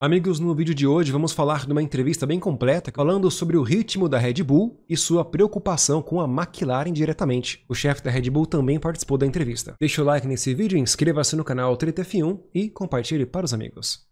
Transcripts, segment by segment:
Amigos, no vídeo de hoje vamos falar de uma entrevista bem completa falando sobre o ritmo da Red Bull e sua preocupação com a McLaren diretamente. O chefe da Red Bull também participou da entrevista. Deixa o like nesse vídeo, inscreva-se no canal 3F1 e compartilhe para os amigos.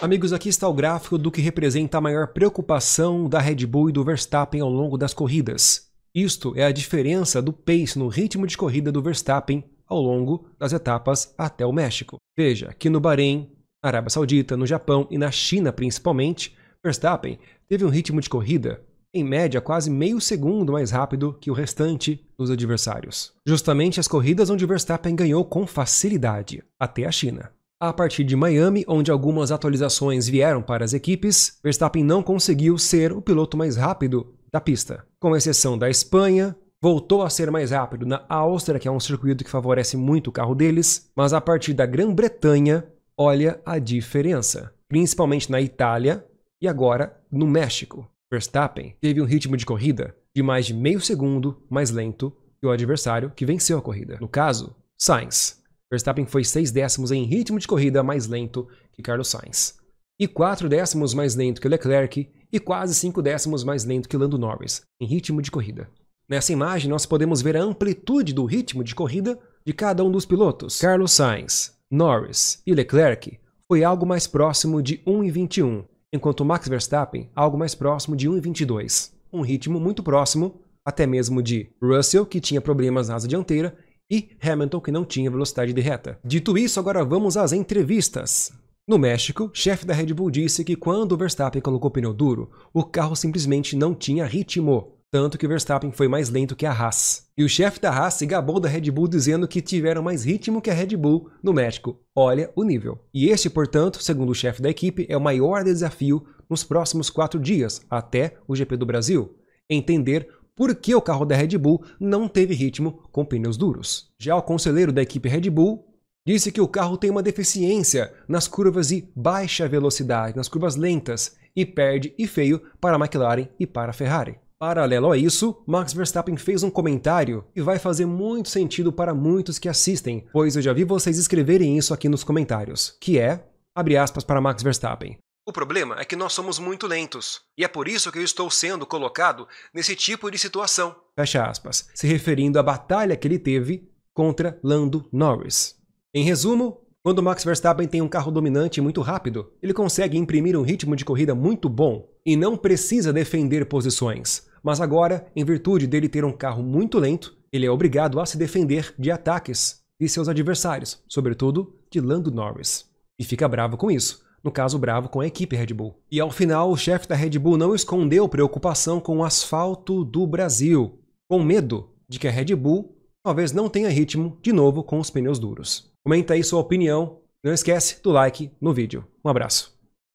Amigos, aqui está o gráfico do que representa a maior preocupação da Red Bull e do Verstappen ao longo das corridas. Isto é a diferença do pace no ritmo de corrida do Verstappen ao longo das etapas até o México. Veja, que no Bahrein, na Arábia Saudita, no Japão e na China principalmente, Verstappen teve um ritmo de corrida em média quase meio segundo mais rápido que o restante dos adversários. Justamente as corridas onde Verstappen ganhou com facilidade, até a China. A partir de Miami, onde algumas atualizações vieram para as equipes, Verstappen não conseguiu ser o piloto mais rápido da pista. Com exceção da Espanha, voltou a ser mais rápido na Áustria, que é um circuito que favorece muito o carro deles, mas a partir da Grã-Bretanha, Olha a diferença, principalmente na Itália e agora no México. Verstappen teve um ritmo de corrida de mais de meio segundo mais lento que o adversário que venceu a corrida. No caso, Sainz. Verstappen foi 6 décimos em ritmo de corrida mais lento que Carlos Sainz. E 4 décimos mais lento que Leclerc e quase 5 décimos mais lento que Lando Norris, em ritmo de corrida. Nessa imagem, nós podemos ver a amplitude do ritmo de corrida de cada um dos pilotos. Carlos Sainz, Norris e Leclerc foi algo mais próximo de 1,21, enquanto Max Verstappen algo mais próximo de 1,22. Um ritmo muito próximo, até mesmo de Russell, que tinha problemas na asa dianteira, e Hamilton, que não tinha velocidade de reta. Dito isso, agora vamos às entrevistas. No México, chefe da Red Bull disse que quando o Verstappen colocou pneu duro, o carro simplesmente não tinha ritmo tanto que Verstappen foi mais lento que a Haas. E o chefe da Haas se gabou da Red Bull dizendo que tiveram mais ritmo que a Red Bull no México. Olha o nível. E este, portanto, segundo o chefe da equipe, é o maior desafio nos próximos quatro dias, até o GP do Brasil. Entender por que o carro da Red Bull não teve ritmo com pneus duros. Já o conselheiro da equipe Red Bull, disse que o carro tem uma deficiência nas curvas de baixa velocidade, nas curvas lentas, e perde e feio para a McLaren e para a Ferrari. Paralelo a isso, Max Verstappen fez um comentário e vai fazer muito sentido para muitos que assistem, pois eu já vi vocês escreverem isso aqui nos comentários, que é, abre aspas para Max Verstappen. O problema é que nós somos muito lentos, e é por isso que eu estou sendo colocado nesse tipo de situação. Fecha aspas, se referindo à batalha que ele teve contra Lando Norris. Em resumo, quando Max Verstappen tem um carro dominante e muito rápido, ele consegue imprimir um ritmo de corrida muito bom e não precisa defender posições. Mas agora, em virtude dele ter um carro muito lento, ele é obrigado a se defender de ataques de seus adversários, sobretudo de Lando Norris. E fica bravo com isso, no caso bravo com a equipe Red Bull. E ao final, o chefe da Red Bull não escondeu preocupação com o asfalto do Brasil, com medo de que a Red Bull talvez não tenha ritmo de novo com os pneus duros. Comenta aí sua opinião, não esquece do like no vídeo. Um abraço.